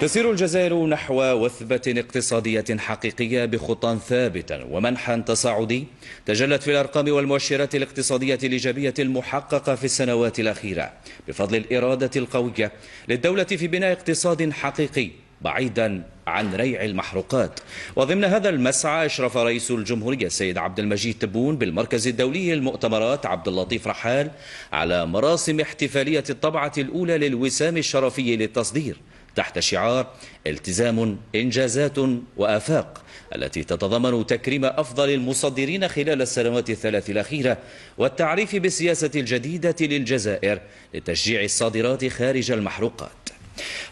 تسير الجزائر نحو وثبة اقتصادية حقيقية بخطى ثابتة ومنحا تصاعدي تجلت في الأرقام والمؤشرات الاقتصادية الإيجابية المحققة في السنوات الأخيرة بفضل الإرادة القوية للدولة في بناء اقتصاد حقيقي بعيدا عن ريع المحروقات وضمن هذا المسعى أشرف رئيس الجمهورية السيد عبد المجيد تبون بالمركز الدولي للمؤتمرات عبد اللطيف رحال على مراسم احتفالية الطبعة الأولى للوسام الشرفي للتصدير تحت شعار التزام إنجازات وآفاق التي تتضمن تكريم أفضل المصدرين خلال السنوات الثلاث الأخيرة والتعريف بالسياسة الجديدة للجزائر لتشجيع الصادرات خارج المحروقات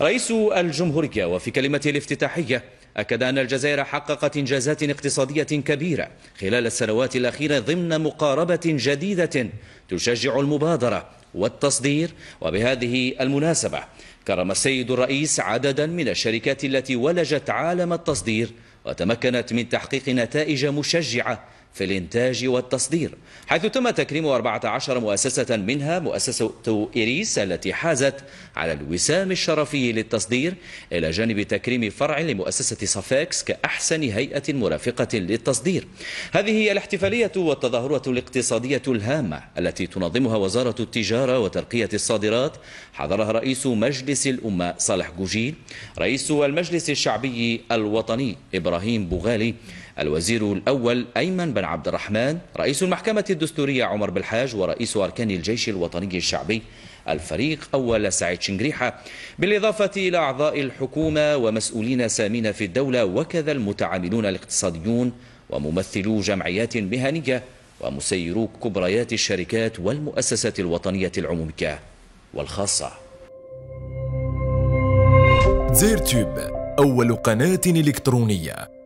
رئيس الجمهورية وفي كلمته الافتتاحية أكد أن الجزائر حققت إنجازات اقتصادية كبيرة خلال السنوات الأخيرة ضمن مقاربة جديدة تشجع المبادرة والتصدير وبهذه المناسبة كرم السيد الرئيس عددا من الشركات التي ولجت عالم التصدير وتمكنت من تحقيق نتائج مشجعة في الإنتاج والتصدير حيث تم تكريم 14 مؤسسة منها مؤسسة إيريس التي حازت على الوسام الشرفي للتصدير إلى جانب تكريم فرع لمؤسسة صفاكس كأحسن هيئة مرافقة للتصدير هذه هي الاحتفالية والتظاهرة الاقتصادية الهامة التي تنظمها وزارة التجارة وترقية الصادرات حضرها رئيس مجلس مجلس الأمة صالح جوجيل رئيس المجلس الشعبي الوطني إبراهيم بوغالي الوزير الأول أيمن بن عبد الرحمن رئيس المحكمة الدستورية عمر بالحاج ورئيس أركان الجيش الوطني الشعبي الفريق أول سعيد شنجريحة بالإضافة إلى أعضاء الحكومة ومسؤولين سامين في الدولة وكذا المتعاملون الاقتصاديون وممثلو جمعيات مهنية ومسيرو كبريات الشركات والمؤسسات الوطنية العمومية والخاصة زيرتوب أول قناة إلكترونية